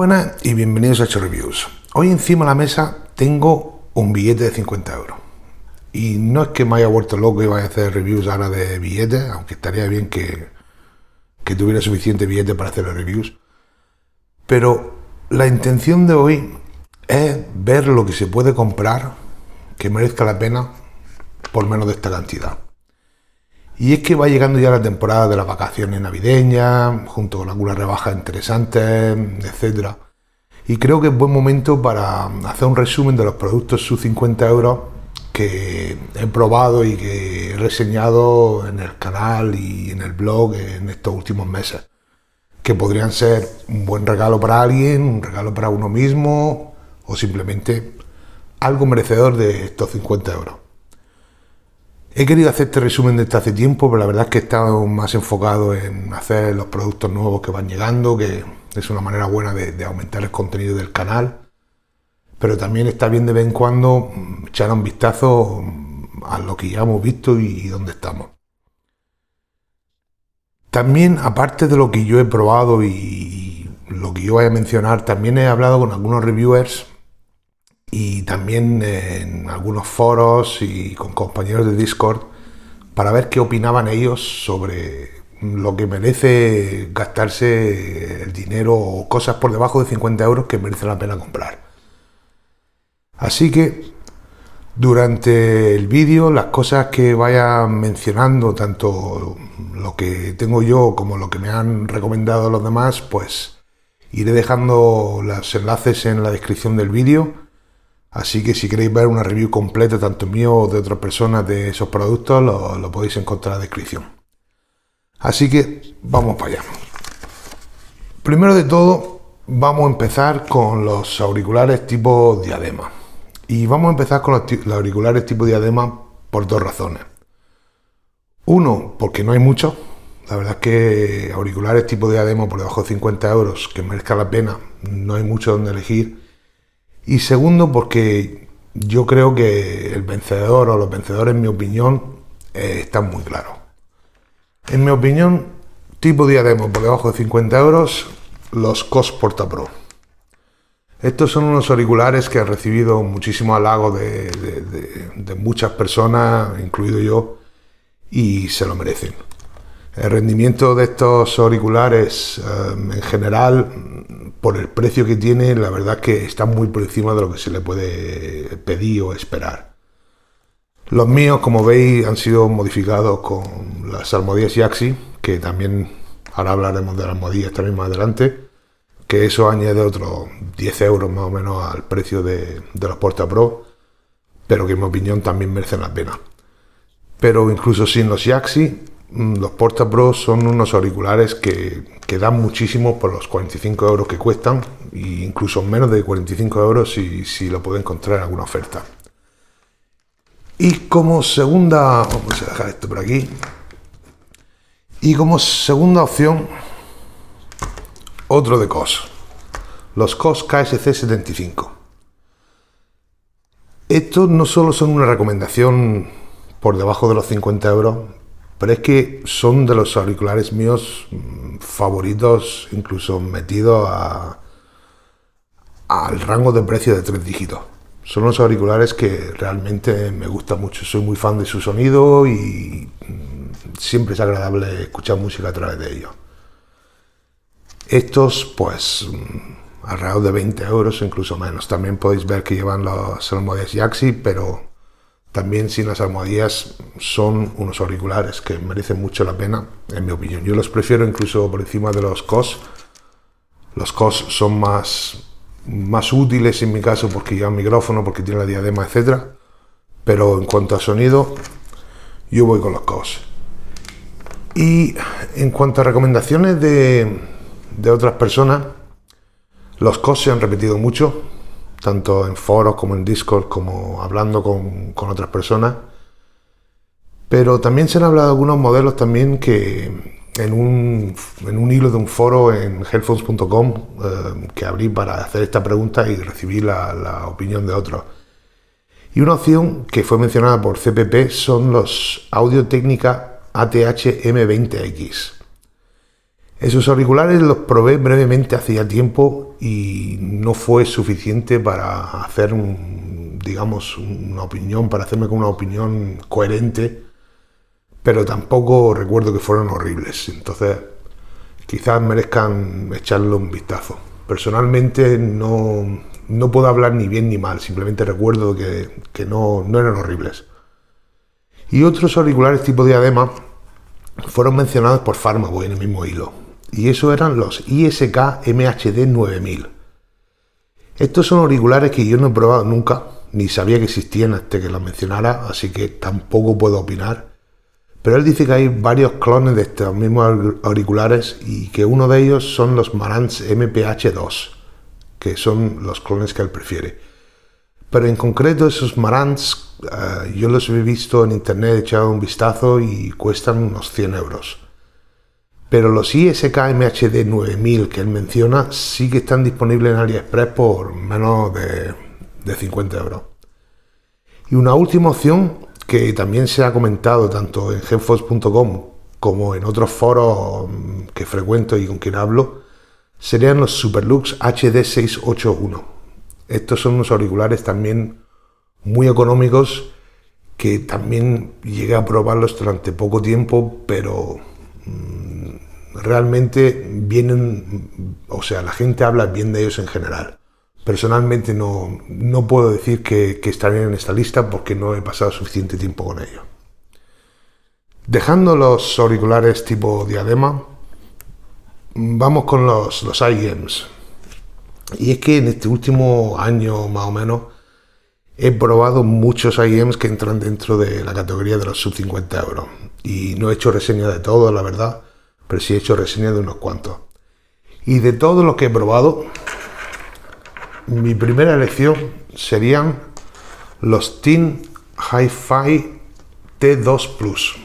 buenas y bienvenidos a hecho Reviews. Hoy encima de la mesa tengo un billete de 50 euros. Y no es que me haya vuelto loco y vaya a hacer reviews ahora de billetes, aunque estaría bien que, que tuviera suficiente billete para hacer los reviews. Pero la intención de hoy es ver lo que se puede comprar que merezca la pena por menos de esta cantidad. Y es que va llegando ya la temporada de las vacaciones navideñas, junto con algunas rebajas interesantes, etc. Y creo que es buen momento para hacer un resumen de los productos sub 50 euros que he probado y que he reseñado en el canal y en el blog en estos últimos meses. Que podrían ser un buen regalo para alguien, un regalo para uno mismo o simplemente algo merecedor de estos 50 euros. He querido hacer este resumen desde este hace tiempo, pero la verdad es que he estado más enfocado en hacer los productos nuevos que van llegando, que es una manera buena de, aumentar el contenido del canal. Pero también está bien de vez en cuando echar un vistazo a lo que ya hemos visto y, dónde estamos. También, aparte de lo que yo he probado y lo que yo voy a mencionar, también he hablado con algunos reviewers y también en algunos foros y con compañeros de Discord para ver qué opinaban ellos sobre lo que merece gastarse el dinero o cosas por debajo de 50 euros que merece la pena comprar. Así que durante el vídeo las cosas que vaya mencionando, tanto lo que tengo yo como lo que me han recomendado los demás, pues iré dejando los enlaces en la descripción del vídeo Así que si queréis ver una review completa, tanto mío o de otras personas de esos productos, lo, podéis encontrar en la descripción. Así que vamos para allá. Primero de todo, vamos a empezar con los auriculares tipo diadema. Y vamos a empezar con los, auriculares tipo diadema por dos razones. Uno, porque no hay muchos. La verdad es que auriculares tipo diadema por debajo de 50 euros que merezca la pena, no hay mucho donde elegir. Y segundo, porque yo creo que el vencedor o los vencedores, en mi opinión, eh, están muy claros. En mi opinión, tipo diademo, por debajo de 50 euros, los COS Porta Pro. Estos son unos auriculares que han recibido muchísimo halago de muchas personas, incluido yo, y se lo merecen. El rendimiento de estos auriculares em, en general, por el precio que tiene, la verdad es que está muy por encima de lo que se le puede pedir o esperar. Los míos, como veis, han sido modificados con las almohadillas Yaxi, que también ahora hablaremos de las almohadillas también más adelante, que eso añade otros 10 euros más o menos al precio de, de los Porta Pro, pero que en mi opinión también merecen la pena pero incluso sin los Yaxi Mm, los Porta Pro son unos auriculares que, que, dan muchísimo por los 45 euros que cuestan, e incluso menos de 45 euros si, si lo puede encontrar en alguna oferta. Y como segunda, dejar esto por aquí. Y como segunda opción, otro de COS, los COS KSC75. Estos no solo son una recomendación por debajo de los 50 euros pero es que son de los auriculares míos mm, favoritos, incluso metidos al rango de precio de tres dígitos. Son los auriculares que realmente me gustan mucho. Soy muy fan de su sonido y mm, siempre es agradable escuchar música a través de ellos. Estos, pues, mm, alrededor de 20 euros, incluso menos. También podéis ver que llevan los almohadillas Yaxi, pero también sin las almohadillas son unos auriculares que merecen mucho la pena, en mi opinión. Yo los prefiero incluso por encima de los COS. Los COS son más, más útiles en mi caso porque llevan micrófono, porque tienen la diadema, etc. Pero en cuanto a sonido, yo voy con los COS. Y en cuanto a recomendaciones de, de otras personas, los COS se han repetido mucho tanto en foros como en Discord, como hablando con, otras personas. Pero también se han hablado de algunos modelos también que en un, hilo de un foro en headphones.com eh, que abrí para hacer esta pregunta y recibir la, la opinión de otros. Y una opción que fue mencionada por CPP son los Audio Técnica ATH M20X. Esos auriculares los probé brevemente hacía tiempo y no fue suficiente para hacer, digamos, una opinión, para hacerme con una opinión coherente, pero tampoco recuerdo que fueran horribles. Entonces, quizás merezcan echarle un vistazo. Personalmente no, puedo hablar ni bien ni mal, simplemente recuerdo que, no, eran horribles. Y otros auriculares tipo diadema fueron mencionados por Pharma, en el mismo hilo y eso eran los ISK MHD 9000. Estos son auriculares que yo no he probado nunca, ni sabía que existían hasta que los mencionara, así que tampoco puedo opinar. Pero él dice que hay varios clones de estos mismos auriculares y que uno de ellos son los Marantz MPH2, que son los clones que él prefiere. Pero en concreto esos Marantz eh, yo los he visto en internet, he echado un vistazo y cuestan unos 100 euros. Pero los ISK MHD 9000 que él menciona sí que están disponibles en AliExpress por menos de, 50 euros. Y una última opción que también se ha comentado tanto en genfox.com como en otros foros mm, que frecuento y con quien hablo, serían los Superlux HD681. Estos son unos auriculares también muy económicos que también llegué a probarlos durante poco tiempo, pero mm, realmente vienen, o sea, la gente habla bien de ellos en general. Personalmente no, puedo decir que, que estarían en esta lista porque no he pasado suficiente tiempo con ellos. Dejando los auriculares tipo diadema, vamos con los, los IEMs. Y es que en este último año más o menos he probado muchos IEMs que entran dentro de la categoría de los sub 50 euros. Y no he hecho reseña de todo la verdad pero sí he hecho reseña de unos cuantos. Y de todo lo que he probado, mi primera elección serían los TIN Hi-Fi T2 Plus.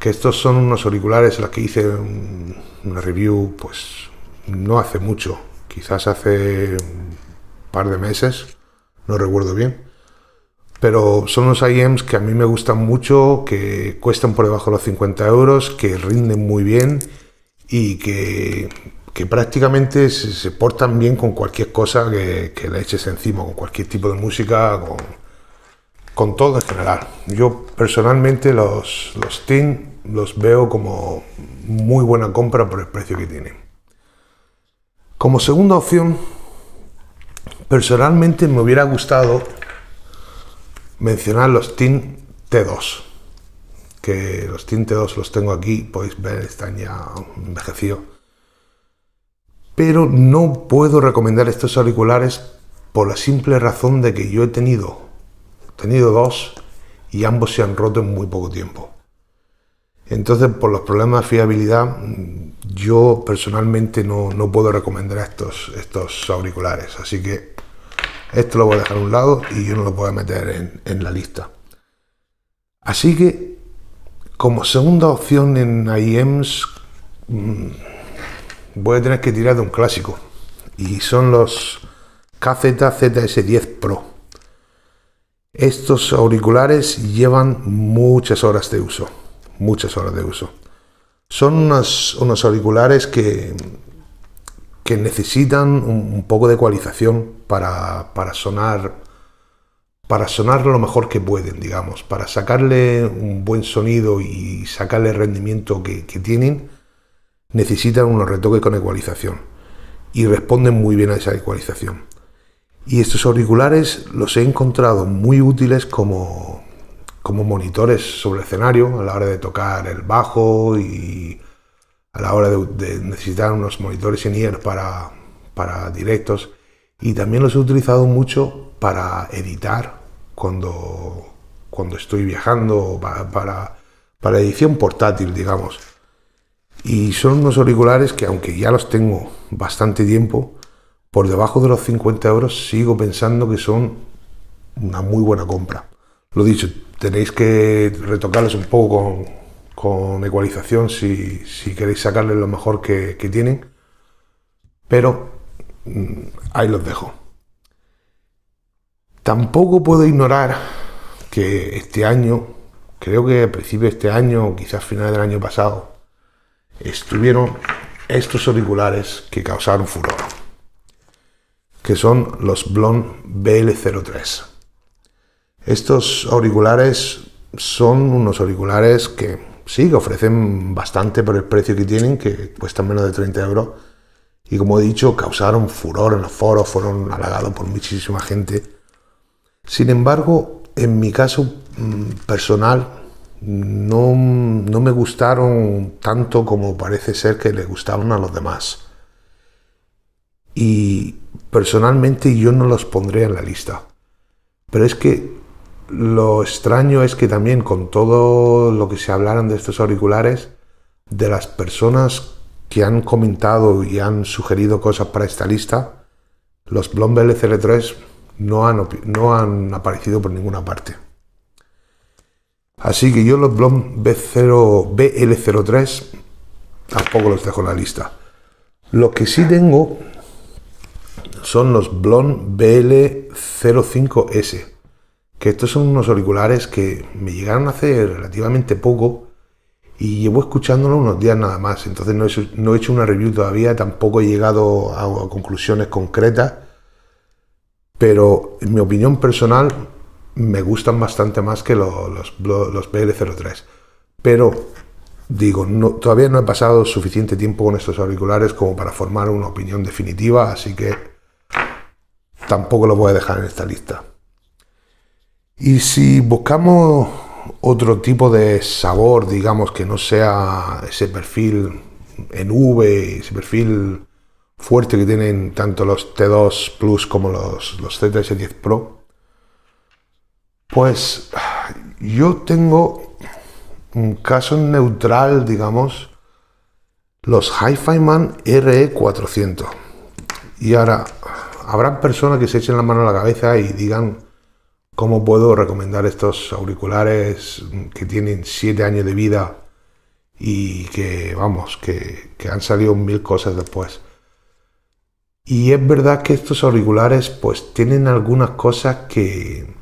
Que estos son unos auriculares los que hice una review, pues no hace mucho, quizás hace un par de meses, no recuerdo bien pero son unos IEMs que a mí me gustan mucho, que cuestan por debajo de los 50 euros, que rinden muy bien y que, que prácticamente se, portan bien con cualquier cosa que, que, le eches encima, con cualquier tipo de música, con, todo en general. Yo personalmente los, los TIN los veo como muy buena compra por el precio que tienen. Como segunda opción, personalmente me hubiera gustado mencionar los TIN T2, que los TIN T2 los tengo aquí, podéis ver, están ya envejecidos. Pero no puedo recomendar estos auriculares por la simple razón de que yo he tenido, tenido dos y ambos se han roto en muy poco tiempo. Entonces, por los problemas de fiabilidad, yo personalmente no, no puedo recomendar estos, estos auriculares. Así que esto lo voy a dejar a un lado y yo no lo voy a meter en, la lista. Así que, como segunda opción en IEMS, mm, voy a tener que tirar de un clásico. Y son los KZZS10 Pro. Estos auriculares llevan muchas horas de uso. Muchas horas de uso. Son unos auriculares que que necesitan un, poco de ecualización para, para, sonar para sonar lo mejor que pueden, digamos, para sacarle un buen sonido y sacarle el rendimiento que, tienen, necesitan unos retoques con ecualización y responden muy bien a esa ecualización. Y estos auriculares los he encontrado muy útiles como, como monitores sobre el escenario a la hora de tocar el bajo y a la hora de, necesitar unos monitores en IR para, para directos y también los he utilizado mucho para editar cuando, cuando estoy viajando, para, para, edición portátil, digamos. Y son unos auriculares que aunque ya los tengo bastante tiempo, por debajo de los 50 euros sigo pensando que son una muy buena compra. Lo dicho, tenéis que retocarlos un poco con, con ecualización si, queréis sacarle lo mejor que, tienen. Pero mm, ahí los dejo. Tampoco puedo ignorar que este año, creo que a principio de este año o quizás final del año pasado, estuvieron estos auriculares que causaron furor, que son los Blon BL03. Estos auriculares son unos auriculares que sí, que ofrecen bastante por el precio que tienen, que cuestan menos de 30 euros. Y como he dicho, causaron furor en los foros, fueron halagados por muchísima gente. Sin embargo, en mi caso mm, personal, no, me gustaron tanto como parece ser que le gustaron a los demás. Y personalmente yo no los pondré en la lista. Pero es que lo extraño es que también con todo lo que se hablaron de estos auriculares, de las personas que han comentado y han sugerido cosas para esta lista, los Blom bl 3 no han, aparecido por ninguna parte. Así que yo los Blom BL03 tampoco los dejo en la lista. Lo que sí tengo son los Blom BL05S que estos son unos auriculares que me llegaron hace relativamente poco y llevo escuchándolo unos días nada más. Entonces no he, hecho, una review todavía, tampoco he llegado a, conclusiones concretas, pero en mi opinión personal me gustan bastante más que los, los, BL03. Pero digo, todavía no he pasado suficiente tiempo con estos auriculares como para formar una opinión definitiva, así que tampoco los voy a dejar en esta lista. Y si buscamos otro tipo de sabor, digamos, que no sea ese perfil en V, ese perfil fuerte que tienen tanto los T2 Plus como los, los ZS10 Pro, pues yo tengo un caso neutral, digamos, los Hi-Fi Man RE400. Y ahora, habrá personas que se echen la mano a la cabeza y digan ¿Cómo puedo recomendar estos auriculares que tienen 7 años de vida y que, vamos, que, han salido mil cosas después? Y es verdad que estos auriculares pues tienen algunas cosas que,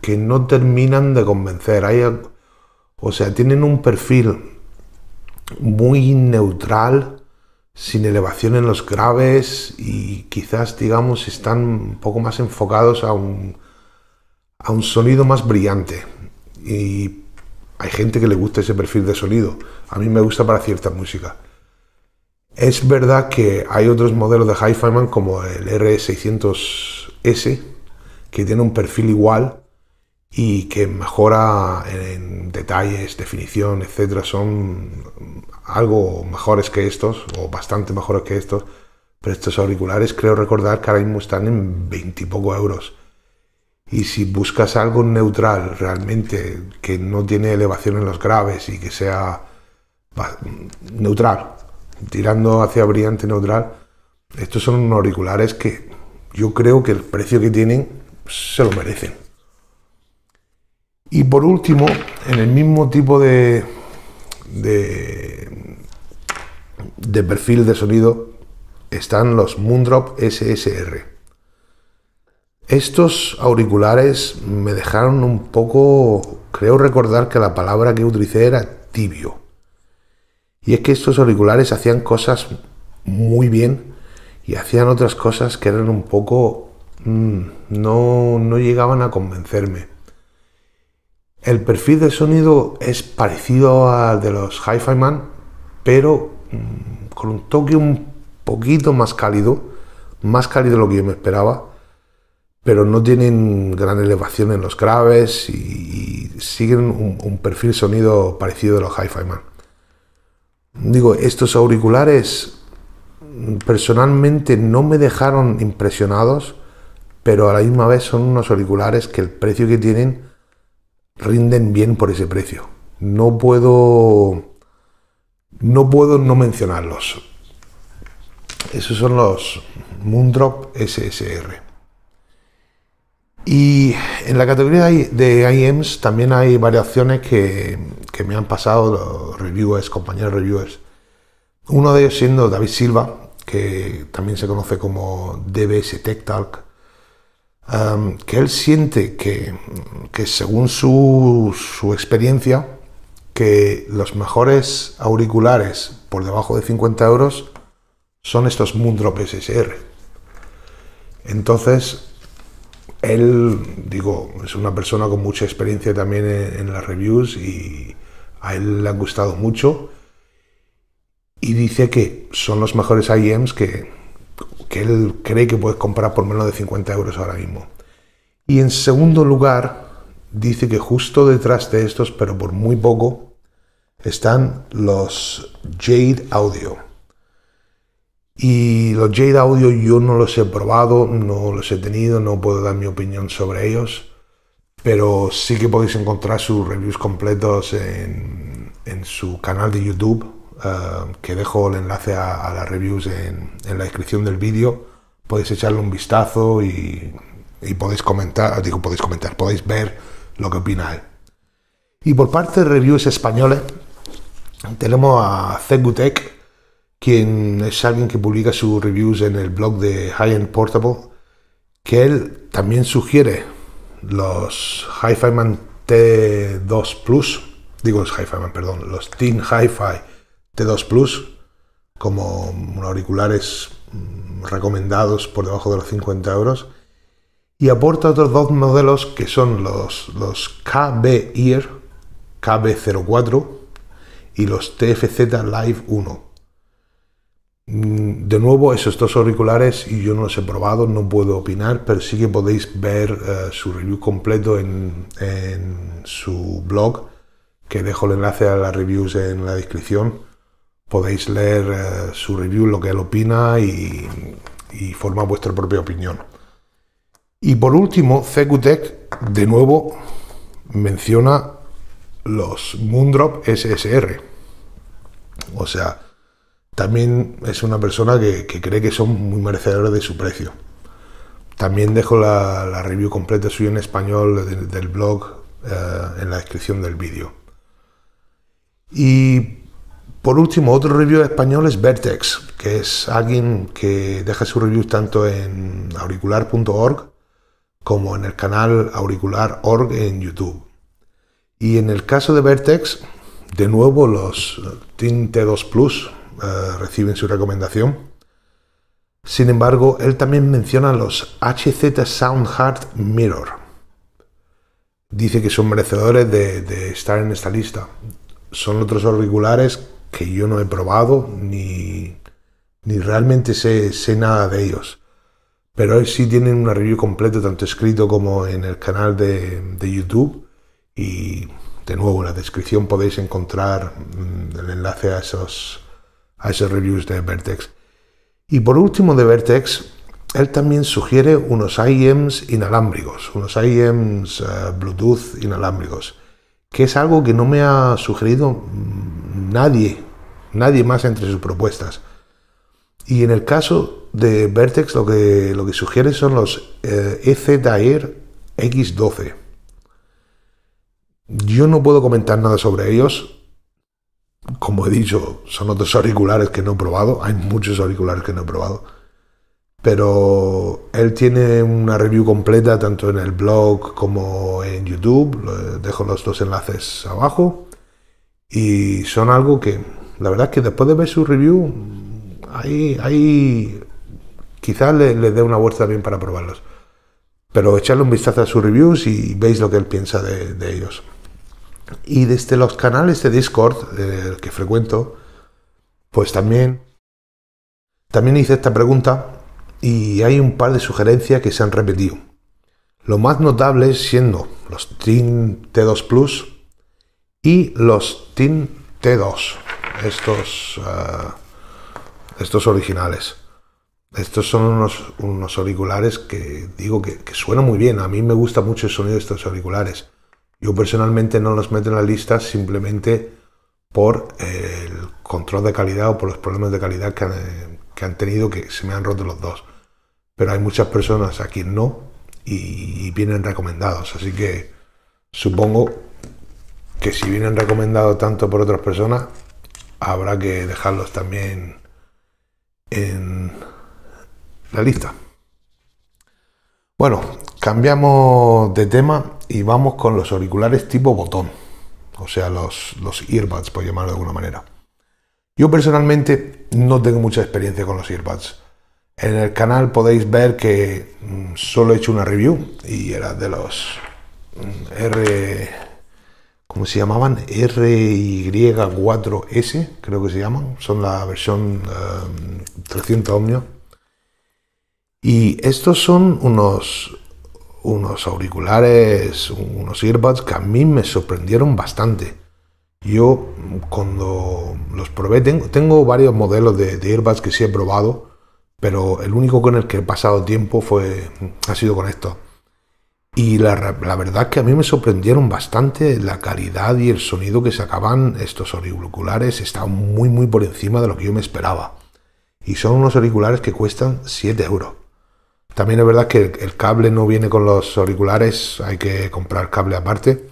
que no terminan de convencer. o sea, tienen un perfil muy neutral, sin elevación en los graves y quizás digamos están un poco más enfocados a un, a un sonido más brillante. Y hay gente que le gusta ese perfil de sonido. A mí me gusta para cierta música. Es verdad que hay otros modelos de hi man como el r 600 s que tiene un perfil igual y que mejora en detalles, definición, etcétera, son algo mejores que estos o bastante mejores que estos, pero estos auriculares creo recordar que ahora mismo están en 20 y poco euros y si buscas algo neutral realmente, que no tiene elevación en los graves y que sea neutral, tirando hacia brillante neutral, estos son auriculares que yo creo que el precio que tienen se lo merecen. Y por último, en el mismo tipo de, de perfil de sonido están los Moondrop SSR. Estos auriculares me dejaron un poco, creo recordar que la palabra que utilicé era tibio. Y es que estos auriculares hacían cosas muy bien y hacían otras cosas que eran un poco... Mm, no, no llegaban a convencerme. El perfil de sonido es parecido al de los Hi-Fi Man, pero mm, con un toque un poquito más cálido, más cálido de lo que yo me esperaba pero no tienen gran elevación en los graves y, siguen un, perfil sonido parecido a los Hi-Fi Man. Digo, estos auriculares mm, personalmente no me dejaron impresionados, pero a la misma vez son unos auriculares que el precio que tienen rinden bien por ese precio. No puedo no puedo no mencionarlos. Esos son los Moondrop SSR. Y en la categoría de IEMS también hay variaciones que, me han pasado los reviewers, compañeros reviewers. Uno de ellos siendo David Silva, que también se conoce como DBS Tech Talk, que él siente que, según su, su, experiencia, que los mejores auriculares por debajo de 50 euros son estos Moondrop SSR. Entonces, él, digo, es una persona con mucha experiencia también en, las reviews y a él le ha gustado mucho. Y dice que son los mejores IEMs que, que él cree que puedes comprar por menos de 50 euros ahora mismo. Y en segundo lugar, dice que justo detrás de estos, pero por muy poco, están los Jade Audio y los Jade Audio yo no los he probado, no los he tenido, no puedo dar mi opinión sobre ellos, pero sí que podéis encontrar sus reviews completos en, su canal de YouTube, eh, que dejo el enlace a, las reviews en, la descripción del vídeo. Podéis echarle un vistazo y, podéis comentar, digo, podéis comentar, podéis ver lo que opina él. Y por parte de reviews españoles, tenemos a Zegutech, quien es alguien que publica sus reviews en el blog de High End Portable, que él también sugiere los Hi-Fi Man T2 Plus, digo los Hi-Fi Man, perdón, los Teen Hi-Fi T2 Plus como auriculares mm, recomendados por debajo de los 50 euros y aporta otros dos modelos que son los, los KB Ear KB04 y los TFZ Live 1. Mm, de nuevo, esos dos auriculares, y yo no los he probado, no puedo opinar, pero sí que podéis ver eh, su review completo en, su blog, que dejo el enlace a las reviews en la descripción. Podéis leer eh, su review, lo que él opina y, forma formar vuestra propia opinión. Y por último, CQTEC de nuevo, menciona los Moondrop SSR. O sea, también es una persona que, cree que son muy merecedores de su precio. También dejo la, review completa suya en español del blog eh, en la descripción del vídeo. Y por último, otro review español es Vertex, que es alguien que deja su review tanto en auricular.org como en el canal auricular.org en YouTube. Y en el caso de Vertex, de nuevo los Tinte 2 Plus, eh, reciben su recomendación. Sin embargo, él también menciona los HZ Soundheart Mirror. Dice que son merecedores de, estar en esta lista. Son otros auriculares que yo no he probado ni, ni realmente sé, sé, nada de ellos. Pero él sí tienen una review completa, tanto escrito como en el canal de, de YouTube. Y de nuevo, en la descripción podéis encontrar mm, el enlace a esos a ese reviews de Vertex. Y por último de Vertex, él también sugiere unos IEMs inalámbricos, unos IEMs eh, Bluetooth inalámbricos, que es algo que no me ha sugerido mm, nadie, nadie más entre sus propuestas. Y en el caso de Vertex lo que, lo que sugiere son los EZR eh, e X12. Yo no puedo comentar nada sobre ellos, como he dicho, son otros auriculares que no he probado. Hay muchos auriculares que no he probado. Pero él tiene una review completa tanto en el blog como en YouTube. Dejo los dos enlaces abajo. Y son algo que, la verdad que después de ver su review, ahí, quizás le dé una vuelta bien para probarlos. Pero echarle un vistazo a sus reviews y veis lo que él piensa de ellos. Y desde los canales de Discord, eh, que frecuento, pues también, hice esta pregunta y hay un par de sugerencias que se han repetido. Lo más notable siendo los TIN T2 Plus y los TIN T2, ah, estos, originales. Estos son unos, auriculares que digo que, que suenan muy bien. A mí me gusta mucho el sonido de estos auriculares. Yo personalmente no los meto en la lista simplemente por eh, el control de calidad o por los problemas de calidad eh, que han, tenido, que se me han roto los dos. Pero hay muchas personas a quien no y, y vienen recomendados. Así que supongo que si vienen recomendados tanto por otras personas, habrá que dejarlos también en la lista. Bueno, Cambiamos de tema y vamos con los auriculares tipo botón, o sea, los, earbuds, por llamarlo de alguna manera. Yo personalmente no tengo mucha experiencia con los earbuds. En el canal podéis ver que mm, solo he hecho una review y era de los mm, R... ¿Cómo se llamaban? RY4S, creo que se llaman. Son la versión 300 eh, ohmios. Y estos son unos unos auriculares, unos earbuds que a mí me sorprendieron bastante. Yo cuando los probé, tengo, varios modelos de, earbuds que sí he probado, pero el único con el que he pasado tiempo fue, ha sido con esto. Y la, verdad es que a mí me sorprendieron bastante la calidad y el sonido que sacaban estos auriculares. Están muy, muy por encima de lo que yo me esperaba. Y son unos auriculares que cuestan 7 euros. También es verdad que el, cable no viene con los auriculares, hay que comprar cable aparte,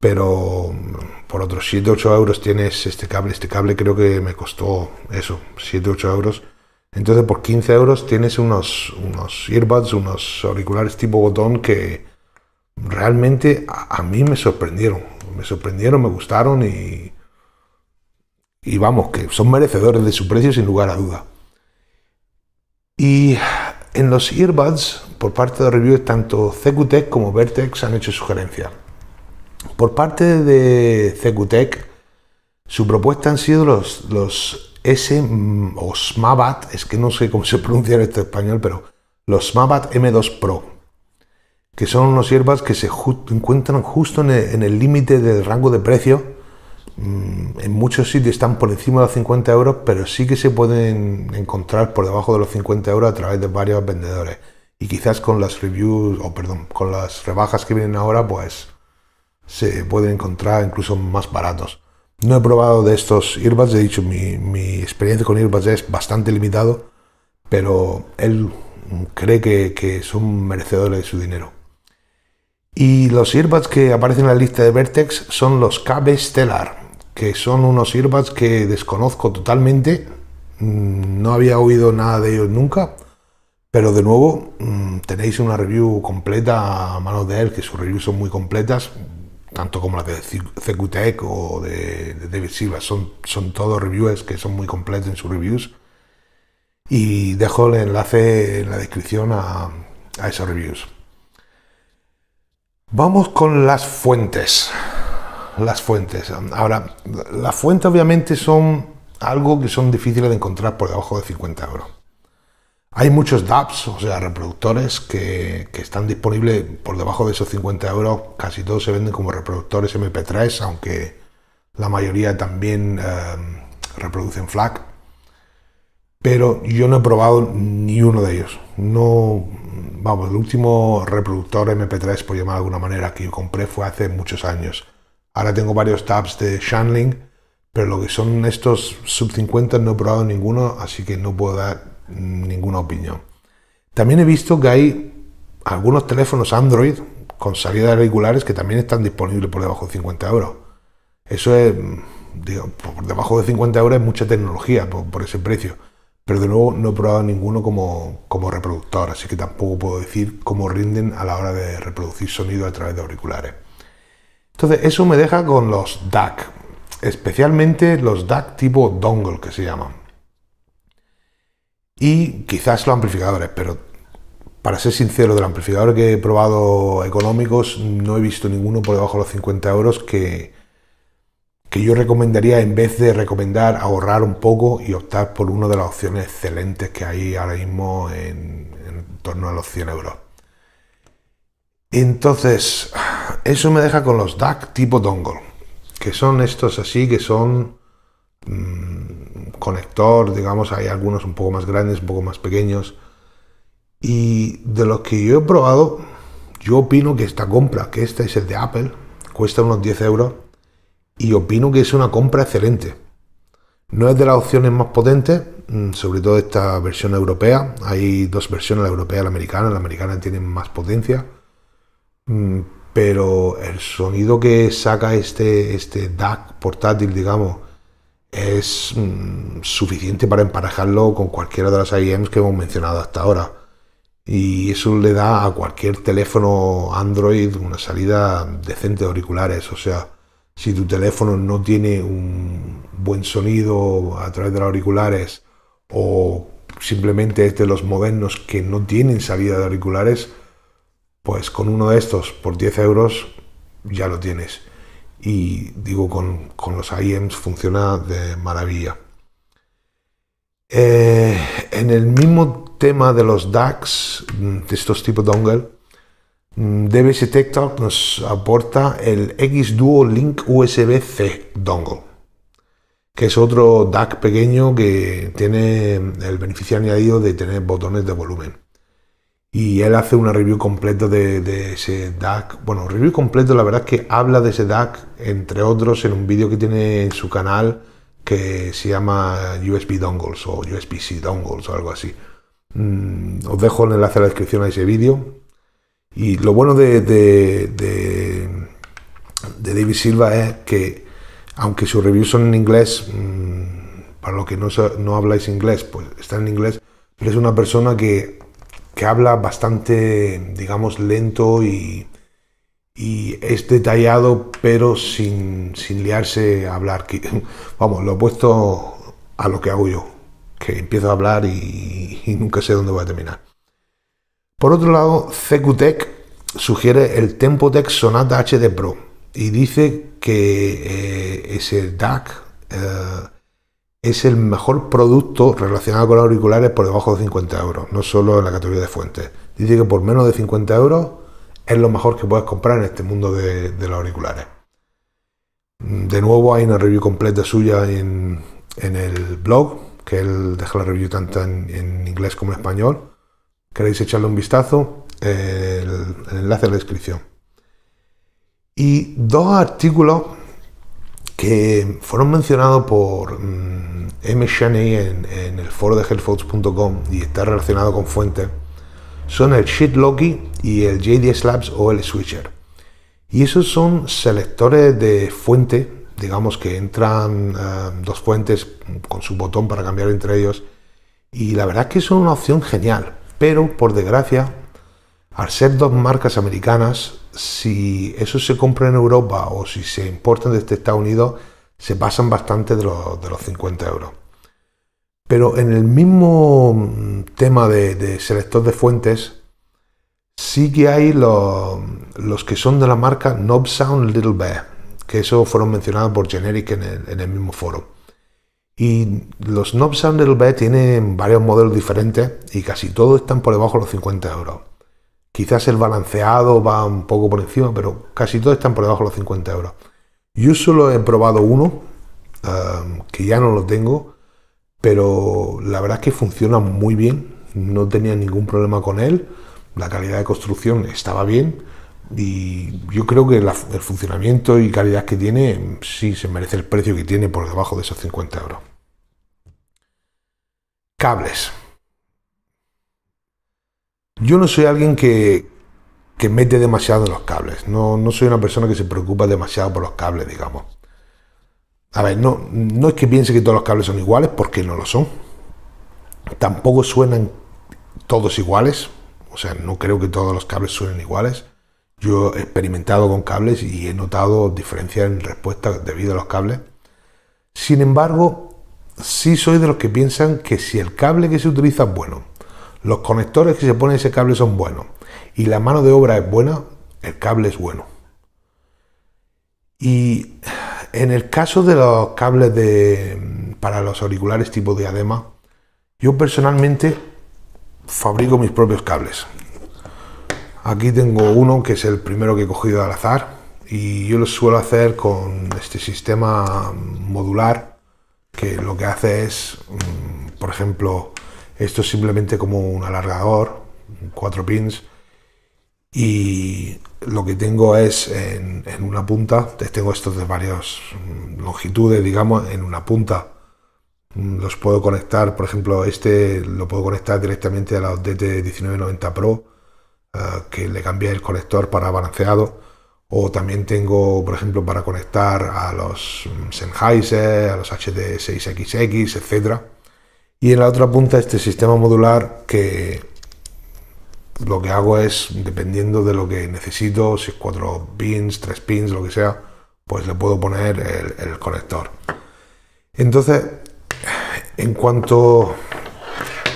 pero mm, por otros 7-8 euros tienes este cable. Este cable creo que me costó eso, 7-8 euros. Entonces por 15 euros tienes unos, unos earbuds, unos auriculares tipo botón que realmente a, a mí me sorprendieron. Me sorprendieron, me gustaron y, y vamos, que son merecedores de su precio sin lugar a duda. Y en los earbuds, por parte de reviews, tanto CQTech como Vertex han hecho sugerencias. Por parte de CQTech, su propuesta han sido los, los S mm, o Smabat, es que no sé cómo se pronuncia en este español, pero los Smabat M2 Pro, que son unos earbuds que se encuentran justo en el límite del rango de precio Mm, en muchos sitios están por encima de los 50 euros, pero sí que se pueden encontrar por debajo de los 50 euros a través de varios vendedores. Y quizás con las reviews, o perdón, con las rebajas que vienen ahora, pues se pueden encontrar incluso más baratos. No he probado de estos earbuds, de dicho, mi, experiencia con earbuds es bastante limitado, pero él cree que, que son merecedores de su dinero. Y los earbuds que aparecen en la lista de Vertex son los KB Stellar, que son unos earbuds que desconozco totalmente, mm, no había oído nada de ellos nunca, pero de nuevo mm, tenéis una review completa a mano de él, que sus reviews son muy completas, tanto como las de CQTEC o de, David Silva, son, son todos reviews que son muy completos en sus reviews. Y dejo el enlace en la descripción a, a esos reviews. Vamos con las fuentes las fuentes. Ahora, las fuentes obviamente son algo que son difíciles de encontrar por debajo de 50 euros. Hay muchos DAPs, o sea, reproductores que, están disponibles por debajo de esos 50 euros. Casi todos se venden como reproductores MP3, aunque la mayoría también eh, reproducen FLAC. Pero yo no he probado ni uno de ellos. No, vamos, el último reproductor MP3, por llamar de alguna manera, que yo compré fue hace muchos años. Ahora tengo varios tabs de Shanling, pero lo que son estos sub 50 no he probado ninguno, así que no puedo dar ninguna opinión. También he visto que hay algunos teléfonos Android con salida de auriculares que también están disponibles por debajo de 50 euros. Eso es, mm, digo, por debajo de 50 euros es mucha tecnología por, ese precio. Pero de nuevo no he probado ninguno como reproductor, así que tampoco puedo decir cómo rinden a la hora de reproducir sonido a través de auriculares. Entonces, eso me deja con los DAC, especialmente los DAC tipo dongle que se llaman. Y quizás los amplificadores, pero para ser sincero, del amplificador que he probado económicos, no he visto ninguno por debajo de los 50 euros que, que yo recomendaría en vez de recomendar ahorrar un poco y optar por una de las opciones excelentes que hay ahora mismo en, en torno a los 100 euros. Entonces, eso me deja con los DAC tipo dongle, que son estos así, que son mm, conector, digamos, hay algunos un poco más grandes, un poco más pequeños. Y de los que yo he probado, yo opino que esta compra, que este es el de Apple, cuesta unos 10 euros, y opino que es una compra excelente. No es de las opciones más potentes, mm, sobre todo esta versión europea. Hay dos versiones, la europea y la americana. La americana tiene más potencia, mm, pero el sonido que saca este, este DAC portátil, digamos, es mm, suficiente para emparejarlo con cualquiera de las IEMs que hemos mencionado hasta ahora. Y eso le da a cualquier teléfono Android una salida decente de auriculares. O sea, si tu teléfono no tiene un buen sonido a través de los auriculares o simplemente es de los modernos que no tienen salida de auriculares, pues con uno de estos por 10 euros ya lo tienes. Y digo, con, los IEMs funciona de maravilla. Eh, en el mismo tema de los DACs, de estos tipos de dongle, mm, DBS Tech Talk nos aporta el X-Duo Link USB-C dongle, que es otro DAC pequeño que tiene el beneficio añadido de tener botones de volumen y él hace una review completa de, ese DAC. Bueno, review completo, la verdad es que habla de ese DAC, entre otros, en un vídeo que tiene en su canal que se llama USB Dongles o USB-C Dongles o algo así. Mm, os dejo el enlace a la descripción a ese vídeo. Y lo bueno de, de, de, David Silva es que, aunque sus reviews son en inglés, mm, para los que no, no habláis inglés, pues está en inglés, pero es una persona que que habla bastante, digamos, lento y, es detallado, pero sin, liarse a hablar. Vamos, lo opuesto a lo que hago yo, que empiezo a hablar y, nunca sé dónde voy a terminar. Por otro lado, CQTech sugiere el Tempotech Sonata HD Pro y dice que eh, ese DAC eh, es el mejor producto relacionado con los auriculares por debajo de 50 euros, no solo en la categoría de fuentes. Dice que por menos de 50 euros es lo mejor que puedes comprar en este mundo de, los auriculares. De nuevo hay una review completa suya en, el blog, que él deja la review tanto en, inglés como en español. Queréis echarle un vistazo, el enlace en la descripción. Y dos artículos que fueron mencionados por mm, M. Shaney en, el foro de hellfox.com y está relacionado con fuente, son el Shitlocky y el JDS Labs o el Switcher. Y esos son selectores de fuente, digamos que entran eh, dos fuentes con su botón para cambiar entre ellos. Y la verdad es que son una opción genial, pero por desgracia al ser dos marcas americanas, si eso se compra en Europa o si se importan desde Estados Unidos, se pasan bastante de, los, 50 euros. Pero en el mismo mm, tema de, selector de fuentes, sí que hay los, que son de la marca Knob Sound Little Bear, que eso fueron mencionados por Generic en el, en el mismo foro. Y los Knob Little Bear tienen varios modelos diferentes y casi todos están por debajo de los 50 euros. Quizás el balanceado va un poco por encima, pero casi todos están por debajo de los 50 euros. Yo solo he probado uno, um, que ya no lo tengo, pero la verdad es que funciona muy bien. No tenía ningún problema con él. La calidad de construcción estaba bien. Y yo creo que el funcionamiento y calidad que tiene, sí se merece el precio que tiene por debajo de esos 50 euros. Cables. Yo no soy alguien que, mete demasiado en los cables. No, soy una persona que se preocupa demasiado por los cables, digamos. A ver, no, no es que piense que todos los cables son iguales, porque no lo son. Tampoco suenan todos iguales. O sea, no creo que todos los cables suenen iguales. Yo he experimentado con cables y he notado diferencias en respuesta debido a los cables. Sin embargo, sí soy de los que piensan que si el cable que se utiliza es bueno, los conectores que se ponen ese cable son buenos y la mano de obra es buena, el cable es bueno. Y en el caso de los cables para los auriculares tipo diadema, yo personalmente fabrico mis propios cables. Aquí tengo uno que es el primero que he cogido al azar y yo lo suelo hacer con este sistema modular que lo que hace es, mm, por ejemplo, esto es simplemente como un alargador, cuatro pins. Y lo que tengo es en, una punta, tengo estos de varias mm, longitudes, digamos, en una punta. Mm, los puedo conectar, por ejemplo, este lo puedo conectar directamente a la DT1990 Pro, eh, que le cambié el conector para balanceado. O también tengo, por ejemplo, para conectar a los mm, Sennheiser, a los HD6XX, etcétera y en la otra punta este sistema modular que lo que hago es, dependiendo de lo que necesito, si es cuatro pins, tres pins, lo que sea, pues le puedo poner el, conector. Entonces, en cuanto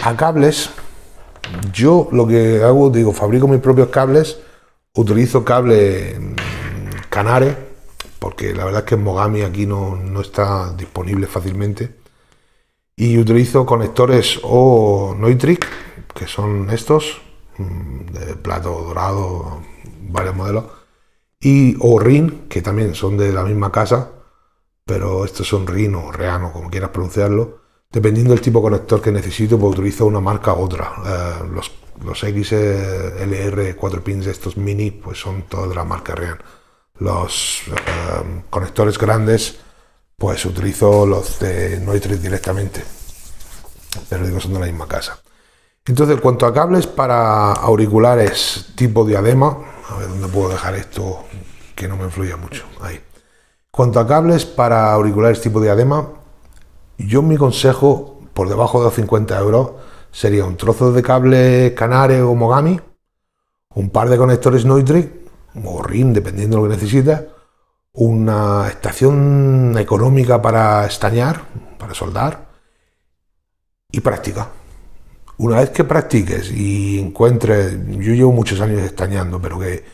a cables, yo lo que hago, digo, fabrico mis propios cables, utilizo cable mm, canares, porque la verdad es que en Mogami aquí no está disponible fácilmente y utilizo conectores o Noitric, que son estos, mm, de plato dorado, varios modelos, y o RIN, que también son de la misma casa, pero estos son RIN o Reano, como quieras pronunciarlo. Dependiendo del tipo de conector que necesito, pues utilizo una marca u otra. Eh, los, los XLR eh, 4 pins, estos mini, pues son todos de la marca Rean. Los eh, conectores grandes pues utilizo los de Noitrix directamente. Pero digo, son de la misma casa. Entonces, cuanto a cables para auriculares tipo diadema, a ver dónde puedo dejar esto que no me influya mucho. Ahí. Cuanto a cables para auriculares tipo diadema, yo mi consejo por debajo de los 50 euros sería un trozo de cable Canare o Mogami, un par de conectores Noitrix o RIM, dependiendo de lo que necesites una estación económica para estañar, para soldar, y práctica. Una vez que practiques y encuentres, yo llevo muchos años estañando, pero que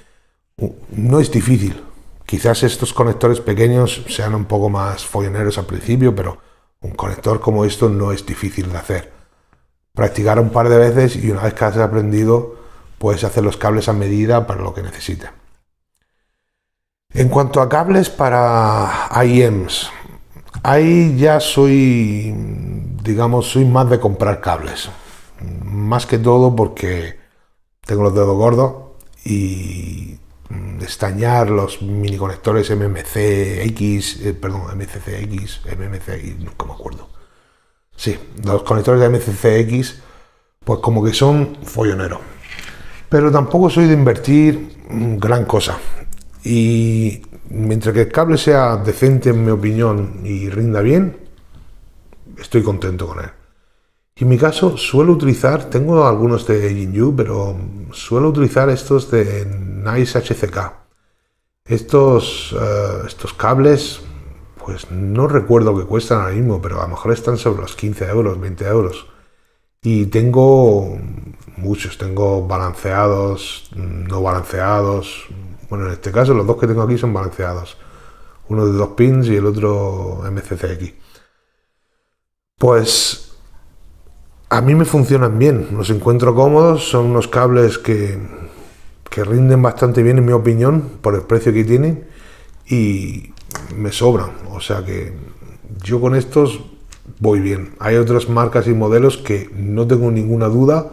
no es difícil. Quizás estos conectores pequeños sean un poco más folloneros al principio, pero un conector como esto no es difícil de hacer. Practicar un par de veces y una vez que has aprendido, puedes hacer los cables a medida para lo que necesites. En cuanto a cables para IEMs, ahí ya soy, digamos, soy más de comprar cables. Más que todo porque tengo los dedos gordos y mm, estañar los mini conectores MMCX, eh, perdón, MCCX, MMCX, nunca me acuerdo. Sí, los conectores de MCCX, pues como que son folloneros. Pero tampoco soy de invertir mm, gran cosa. Y mientras que el cable sea decente, en mi opinión, y rinda bien, estoy contento con él. Y en mi caso suelo utilizar, tengo algunos de Jinyu, pero suelo utilizar estos de Nice HCK. Estos, eh, estos cables, pues no recuerdo que cuestan ahora mismo, pero a lo mejor están sobre los 15 euros, 20 euros. Y tengo muchos, tengo balanceados, no balanceados, bueno, en este caso los dos que tengo aquí son balanceados. Uno de dos pins y el otro MCCX. Pues a mí me funcionan bien, los encuentro cómodos, son unos cables que, que rinden bastante bien en mi opinión por el precio que tienen y me sobran. O sea que yo con estos voy bien. Hay otras marcas y modelos que no tengo ninguna duda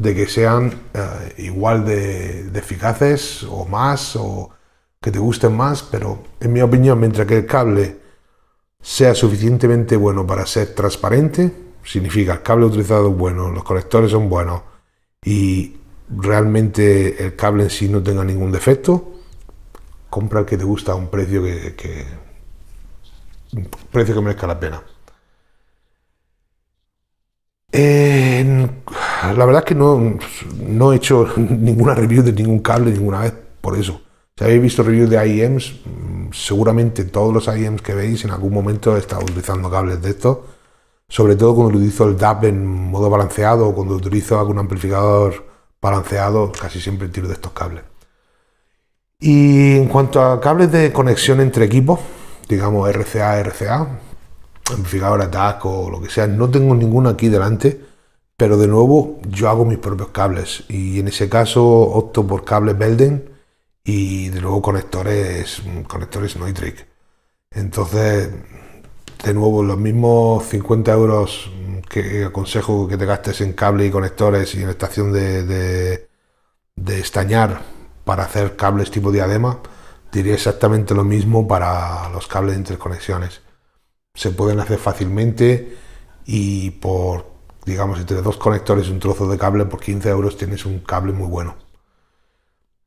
de que sean eh, igual de, eficaces o más o que te gusten más, pero en mi opinión, mientras que el cable sea suficientemente bueno para ser transparente, significa el cable utilizado es bueno, los conectores son buenos y realmente el cable en sí no tenga ningún defecto, compra el que te gusta a un precio que, un precio que merezca la pena la verdad es que no, he hecho ninguna review de ningún cable ninguna vez por eso. Si habéis visto reviews de IEMs, mm, seguramente todos los IEMs que veis en algún momento he estado utilizando cables de estos. Sobre todo cuando utilizo el DAP en modo balanceado o cuando utilizo algún amplificador balanceado, casi siempre tiro de estos cables. Y en cuanto a cables de conexión entre equipos, digamos RCA, RCA, amplificador DAC o lo que sea, no tengo ninguno aquí delante pero de nuevo, yo hago mis propios cables y en ese caso opto por cables Belden y de nuevo conectores, conectores Neutrik. Entonces, de nuevo, los mismos 50 euros que aconsejo que te gastes en cable y conectores y en estación de estañar para hacer cables tipo diadema, diría exactamente lo mismo para los cables de interconexiones. Se pueden hacer fácilmente y por digamos, entre dos conectores y un trozo de cable por 15 euros tienes un cable muy bueno.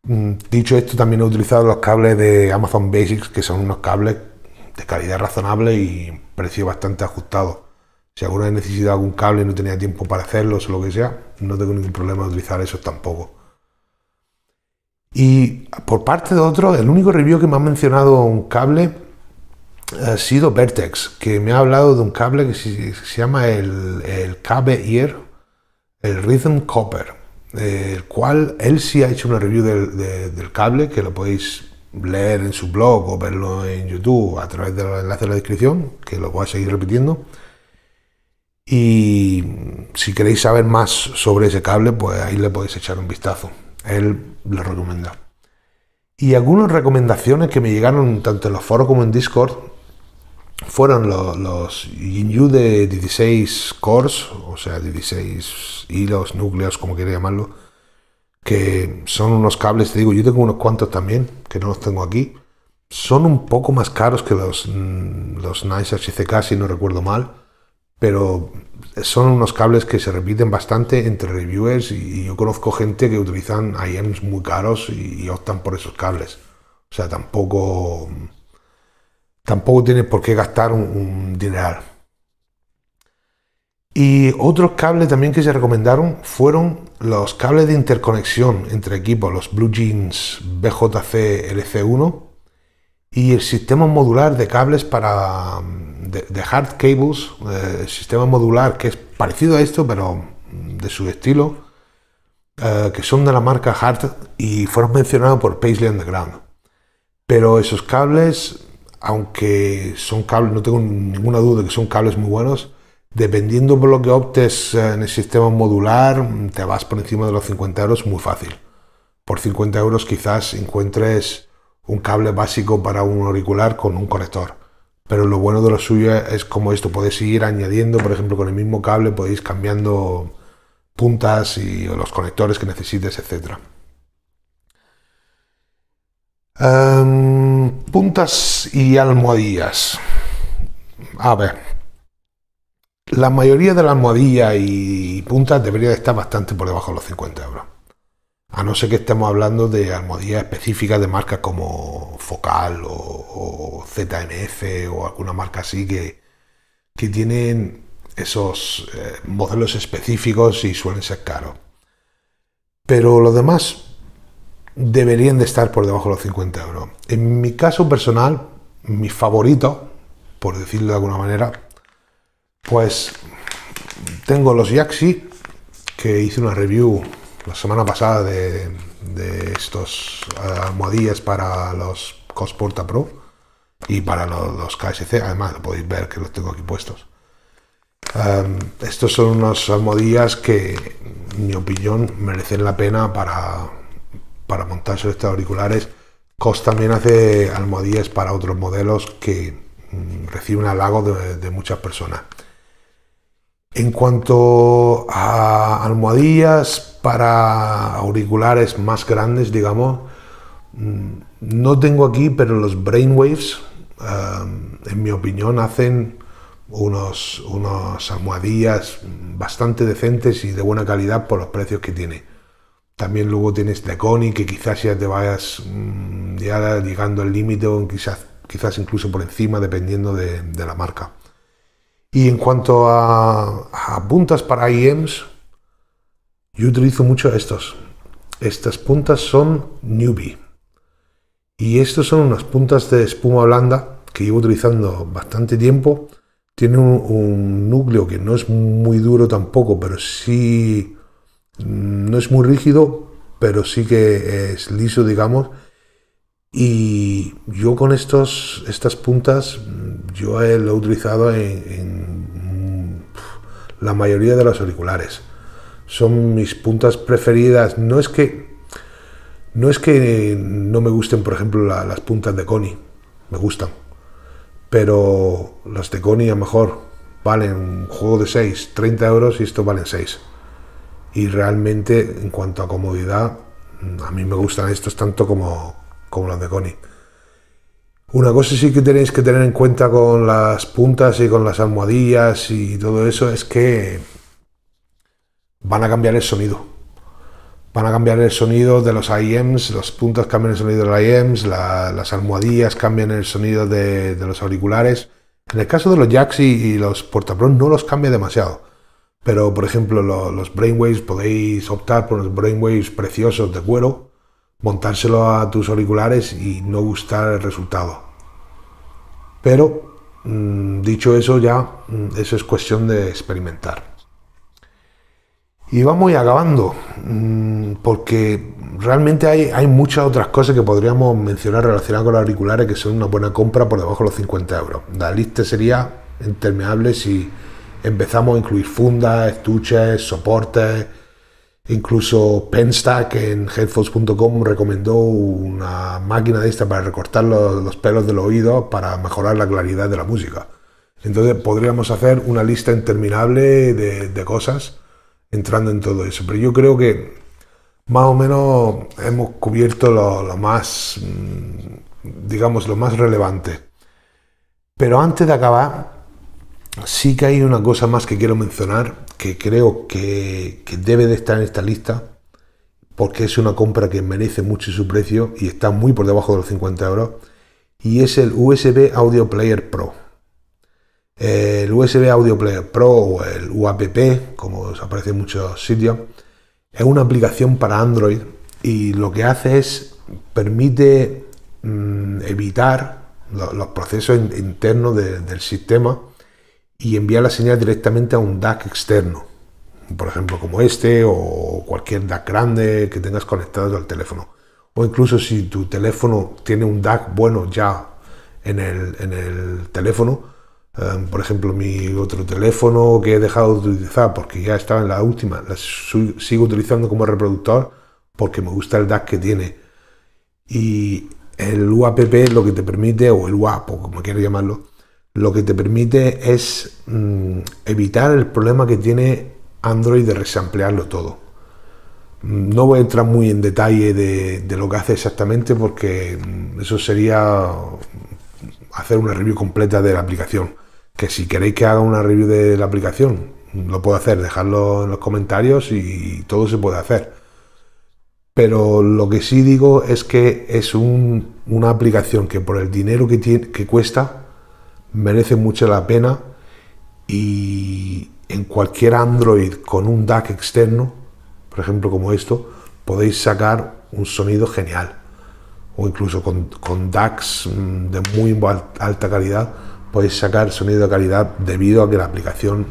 Mm, dicho esto, también he utilizado los cables de Amazon Basics, que son unos cables de calidad razonable y precio bastante ajustado. Si alguna vez necesitaba algún cable y no tenía tiempo para hacerlo o lo que sea, no tengo ningún problema de utilizar esos tampoco. Y por parte de otro, el único review que me ha mencionado un cable ha sido Vertex, que me ha hablado de un cable que se, llama el, el Cabe Ear, el Rhythm Copper, el cual él sí ha hecho una review del, del cable, que lo podéis leer en su blog o verlo en YouTube a través del enlace de la descripción, que lo voy a seguir repitiendo. Y si queréis saber más sobre ese cable, pues ahí le podéis echar un vistazo. Él lo recomienda. Y algunas recomendaciones que me llegaron tanto en los foros como en Discord fueron los, los de 16 cores, o sea, 16 hilos, núcleos, como quiera llamarlo, que son unos cables, te digo, yo tengo unos cuantos también, que no los tengo aquí. Son un poco más caros que los, mm, los Nice HCK, si no recuerdo mal, pero son unos cables que se repiten bastante entre reviewers y, yo conozco gente que utilizan IEMs muy caros y optan por esos cables. O sea, tampoco mm, tampoco tienes por qué gastar un, dineral. Y otros cables también que se recomendaron fueron los cables de interconexión entre equipos, los Blue Jeans BJC LC1 y el sistema modular de cables para mm, de, hard cables, eh, el sistema modular que es parecido a esto pero mm, de su estilo, eh, que son de la marca Hard y fueron mencionados por Paisley Underground. Pero esos cables aunque son cables, no tengo ninguna duda de que son cables muy buenos, dependiendo por lo que optes en el sistema modular, te vas por encima de los 50 euros muy fácil. Por 50 euros quizás encuentres un cable básico para un auricular con un conector. Pero lo bueno de lo suyo es como esto, puedes ir añadiendo, por ejemplo, con el mismo cable podéis cambiando puntas y los conectores que necesites, etcétera. Em, puntas y almohadillas. A ver, la mayoría de las almohadillas y puntas debería estar bastante por debajo de los 50 euros. A no ser que estemos hablando de almohadillas específicas de marcas como Focal o, o o alguna marca así que, que tienen esos eh, modelos específicos y suelen ser caros. Pero lo demás, deberían de estar por debajo de los 50 euros. En mi caso personal, mi favorito, por decirlo de alguna manera, pues tengo los Yaxi, que hice una review la semana pasada de, estos almohadillas eh, para los Cosporta Pro y para los, KSC, además podéis ver que los tengo aquí puestos. Em, estos son unos almohadillas que, en mi opinión, merecen la pena para para montarse estos auriculares. COS también hace almohadillas para otros modelos que mm, reciben halago de, de muchas personas. En cuanto a almohadillas para auriculares más grandes, digamos, mm, no tengo aquí, pero los Brainwaves, em, en mi opinión, hacen unos, unos almohadillas bastante decentes y de buena calidad por los precios que tiene. También luego tienes Connie que quizás ya te vayas mm, ya llegando al límite o quizás, quizás incluso por encima, dependiendo de, la marca. Y en cuanto a, puntas para IEMs, yo utilizo mucho estos. Estas puntas son Newbie. Y estos son unas puntas de espuma blanda que llevo utilizando bastante tiempo. Tiene un núcleo que no es muy duro tampoco, pero sí Mm, no es muy rígido, pero sí que es liso, digamos. Y yo con estos, estas puntas, mm, yo lo he utilizado en, mm, la mayoría de los auriculares. Son mis puntas preferidas. No es que no, es que no me gusten, por ejemplo, las puntas de Connie. Me gustan. Pero las de Connie a mejor valen un juego de 6, 30 euros y esto valen 6 y realmente en cuanto a comodidad, a mí me gustan estos tanto como, como los de Connie. Una cosa sí que tenéis que tener en cuenta con las puntas y con las almohadillas y todo eso es que van a cambiar el sonido. Van a cambiar el sonido de los IEMs, las puntas cambian el sonido de los IEMs, las almohadillas cambian el sonido de, los auriculares. En el caso de los jacks y, los portaplones no los cambia demasiado pero, por ejemplo, los brainwaves, podéis optar por los brainwaves preciosos de cuero, montárselo a tus auriculares y no gustar el resultado. Pero, mm, dicho eso, ya mm, eso es cuestión de experimentar. Y vamos y acabando, mm, porque realmente hay, hay, muchas otras cosas que podríamos mencionar relacionadas con los auriculares que son una buena compra por debajo de los 50 euros. La lista sería interminable si empezamos a incluir fundas, estuches, soportes, incluso Penstack en headphones.com recomendó una máquina de esta para recortar los, pelos del oído... para mejorar la claridad de la música. Entonces podríamos hacer una lista interminable de, cosas entrando en todo eso. Pero yo creo que más o menos hemos cubierto lo, más, mm, digamos, lo más relevante. Pero antes de acabar, Sí que hay una cosa más que quiero mencionar, que creo que, debe de estar en esta lista, porque es una compra que merece mucho su precio y está muy por debajo de los 50 euros, y es el USB Audio Player Pro. El USB Audio Player Pro o el UAPP, como aparece en muchos sitios, es una aplicación para Android y lo que hace es, permite mm, evitar los, procesos internos del sistema, y envía la señal directamente a un DAC externo, por ejemplo como este o cualquier DAC grande que tengas conectado al teléfono. O incluso si tu teléfono tiene un DAC bueno ya en el, en el teléfono, eh, por ejemplo mi otro teléfono que he dejado de utilizar porque ya estaba en la última, la sigo utilizando como reproductor porque me gusta el DAC que tiene. Y el UAPP lo que te permite, o el UAP, o como quieras llamarlo, lo que te permite es mm, evitar el problema que tiene Android de resamplearlo todo. Mm, no voy a entrar muy en detalle de, lo que hace exactamente porque mm, eso sería hacer una review completa de la aplicación. Que si queréis que haga una review de la aplicación, lo puedo hacer, dejadlo en los comentarios y todo se puede hacer. Pero lo que sí digo es que es una aplicación que por el dinero que cuesta merece mucho la pena y en cualquier Android con un DAC externo, por ejemplo como esto, podéis sacar un sonido genial. O incluso con, con DACs mm, de muy alta calidad podéis sacar sonido de calidad debido a que la aplicación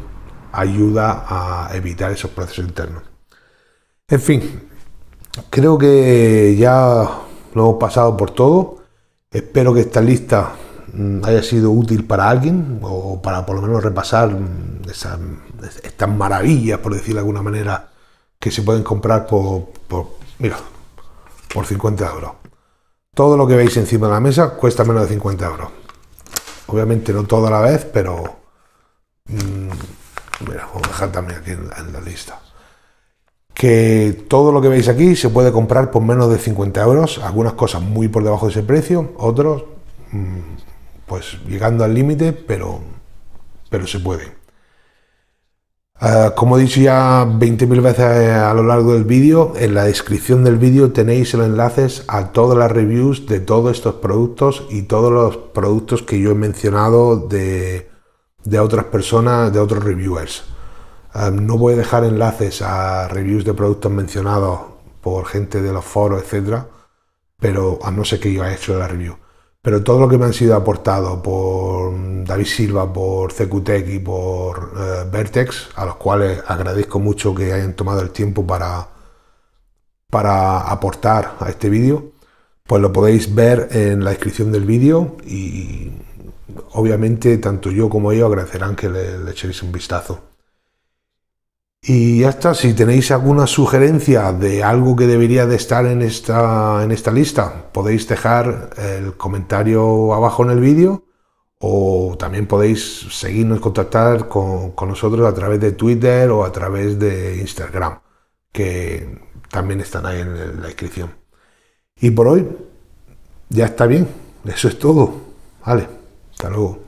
ayuda a evitar esos procesos internos. En fin, creo que ya lo hemos pasado por todo. Espero que esta lista Mm, haya sido útil para alguien o para por lo menos repasar mm, estas maravillas, por decirlo de alguna manera, que se pueden comprar por, mira, por 50 euros. Todo lo que veis encima de la mesa cuesta menos de 50 euros. Obviamente no todo a la vez, pero... Mm, mira, voy a dejar también aquí en, la lista que todo lo que veis aquí se puede comprar por menos de 50 euros, algunas cosas muy por debajo de ese precio, otros pues llegando al límite, pero, pero se puede. Ah, como he dicho ya 20.000 veces a lo largo del vídeo, en la descripción del vídeo tenéis los enlaces a todas las reviews de todos estos productos y todos los productos que yo he mencionado de, otras personas, de otros reviewers. Ah, no voy a dejar enlaces a reviews de productos mencionados por gente de los foros, etcétera, pero a no ser que yo haya hecho la review. Pero todo lo que me han sido aportado por David Silva, por CQTEC y por eh, Vertex, a los cuales agradezco mucho que hayan tomado el tiempo para, para aportar a este vídeo, pues lo podéis ver en la descripción del vídeo y obviamente tanto yo como ellos agradecerán que le echéis un vistazo. Y ya está, si tenéis alguna sugerencia de algo que debería de estar en esta, en esta lista, podéis dejar el comentario abajo en el vídeo o también podéis seguirnos, contactar con, con nosotros a través de Twitter o a través de Instagram, que también están ahí en la descripción. Y por hoy ya está bien, eso es todo. Vale, hasta luego.